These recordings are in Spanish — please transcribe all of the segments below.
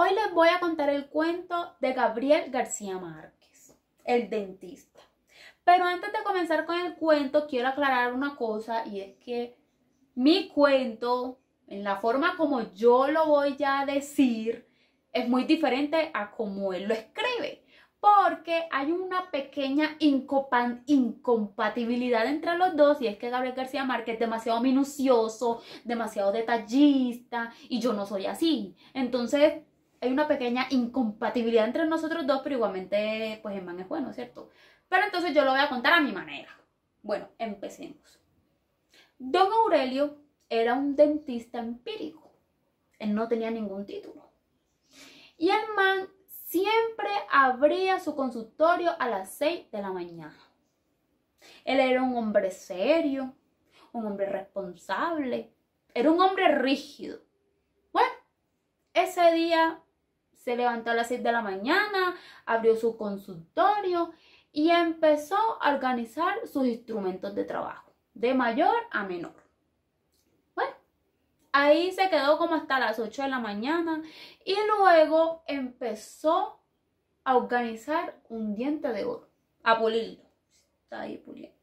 Hoy les voy a contar el cuento de Gabriel García Márquez, el dentista. Pero antes de comenzar con el cuento, quiero aclarar una cosa y es que mi cuento, en la forma como yo lo voy a decir, es muy diferente a como él lo escribe, porque hay una pequeña incompatibilidad entre los dos y es que Gabriel García Márquez es demasiado minucioso, demasiado detallista y yo no soy así. Entonces, hay una pequeña incompatibilidad entre nosotros dos, pero igualmente, pues el man es bueno, ¿cierto? Pero entonces yo lo voy a contar a mi manera. Bueno, empecemos. Don Aurelio era un dentista empírico. Él no tenía ningún título. Y el man siempre abría su consultorio a las 6 de la mañana. Él era un hombre serio, un hombre responsable, era un hombre rígido. Bueno, ese día se levantó a las 6 de la mañana, abrió su consultorio y empezó a organizar sus instrumentos de trabajo, de mayor a menor. Bueno, ahí se quedó como hasta las 8 de la mañana y luego empezó a organizar un diente de oro, a pulirlo. Está ahí puliendo.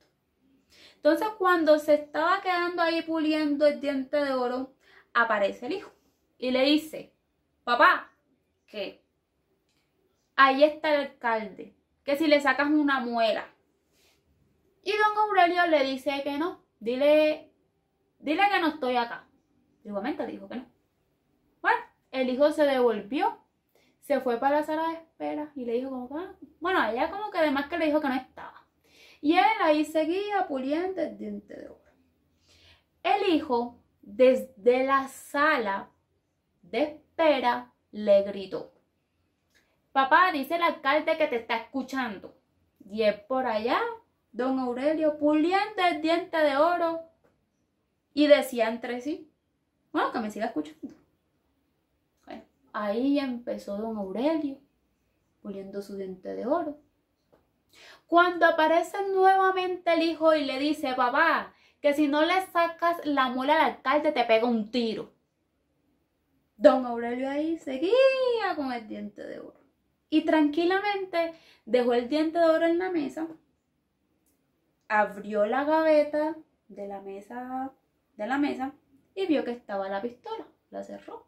Entonces, cuando se estaba quedando ahí puliendo el diente de oro, aparece el hijo y le dice, papá, que ahí está el alcalde, que si le sacas una muela. Y don Aurelio le dice que no, dile, dile que no estoy acá. Igualmente dijo que no. Bueno, el hijo se devolvió, se fue para la sala de espera y le dijo como que, ah", bueno, ella como que además que le dijo que no estaba. Y él ahí seguía puliendo el diente de oro. El hijo, desde la sala de espera, le gritó. Papá, dice el alcalde que te está escuchando. Y es por allá, don Aurelio, puliendo el diente de oro. Y decía entre sí, bueno, que me siga escuchando. ahí empezó don Aurelio, puliendo su diente de oro. Cuando aparece nuevamente el hijo y le dice, papá, que si no le sacas la mula al alcalde te pega un tiro. Don Aurelio ahí seguía con el diente de oro. Y tranquilamente dejó el diente de oro en la mesa, abrió la gaveta de la mesa, de la mesa y vio que estaba la pistola. La cerró.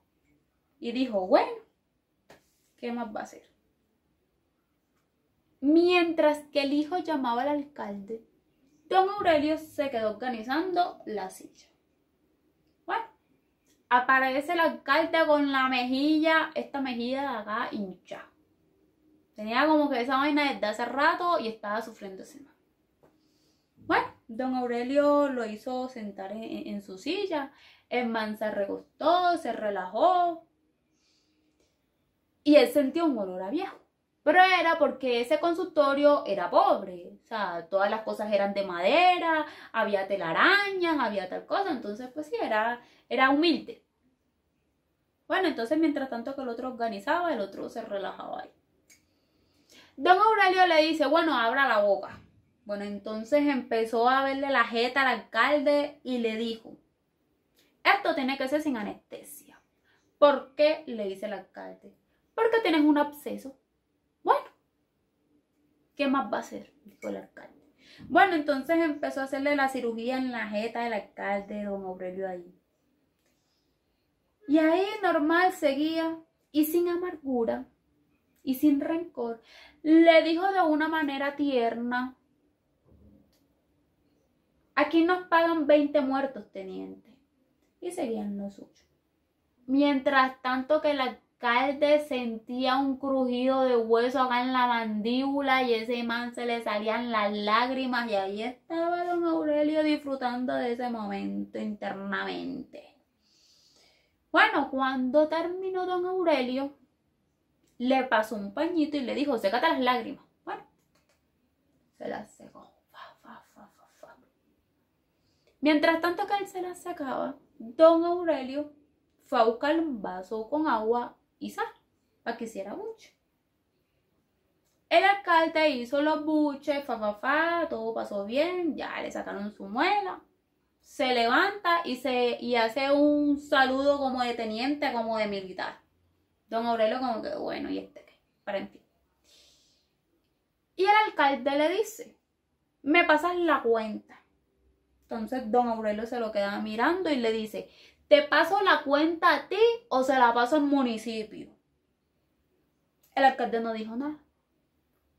Y dijo, bueno, ¿qué más va a hacer? Mientras que el hijo llamaba al alcalde, don Aurelio se quedó organizando la silla aparece la alcalde con la mejilla, esta mejilla de acá hinchada, Tenía como que esa vaina desde hace rato y estaba sufriendo más. Bueno, don Aurelio lo hizo sentar en, su silla. El man se se relajó. Y él sentía un olor a viejo. Pero era porque ese consultorio era pobre, o sea, todas las cosas eran de madera, había telarañas, había tal cosa, entonces pues sí, era, era humilde. Bueno, entonces mientras tanto que el otro organizaba, el otro se relajaba ahí. Don Aurelio le dice, bueno, abra la boca. Bueno, entonces empezó a verle la jeta al alcalde y le dijo, esto tiene que ser sin anestesia. ¿Por qué? le dice el alcalde. Porque tienes un absceso. ¿Qué más va a hacer? Dijo el alcalde. Bueno, entonces empezó a hacerle la cirugía en la jeta del alcalde, don Aurelio ahí. Y ahí normal seguía y sin amargura y sin rencor, le dijo de una manera tierna, aquí nos pagan 20 muertos, teniente. Y seguían los suyos. Mientras tanto que el alcalde Calde sentía un crujido de hueso acá en la mandíbula y ese man se le salían las lágrimas y ahí estaba don Aurelio disfrutando de ese momento internamente. Bueno, cuando terminó don Aurelio, le pasó un pañito y le dijo, sécate las lágrimas. Bueno, se las secó. Mientras tanto que se las sacaba, don Aurelio fue a un vaso con agua y sal, para que hiciera buche. El alcalde hizo los buches, fa, fa, fa, todo pasó bien, ya le sacaron su muela. Se levanta y, se, hace un saludo como de teniente, como de militar. Don Aurelio como que, bueno, ¿y este qué? Para en fin. Y el alcalde le dice, me pasas la cuenta. Entonces don Aurelio se lo queda mirando y le dice, ¿te paso la cuenta a ti o se la paso al municipio? El alcalde no dijo nada.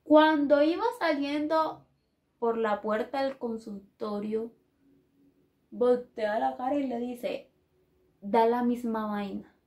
Cuando iba saliendo por la puerta del consultorio, voltea la cara y le dice, da la misma vaina.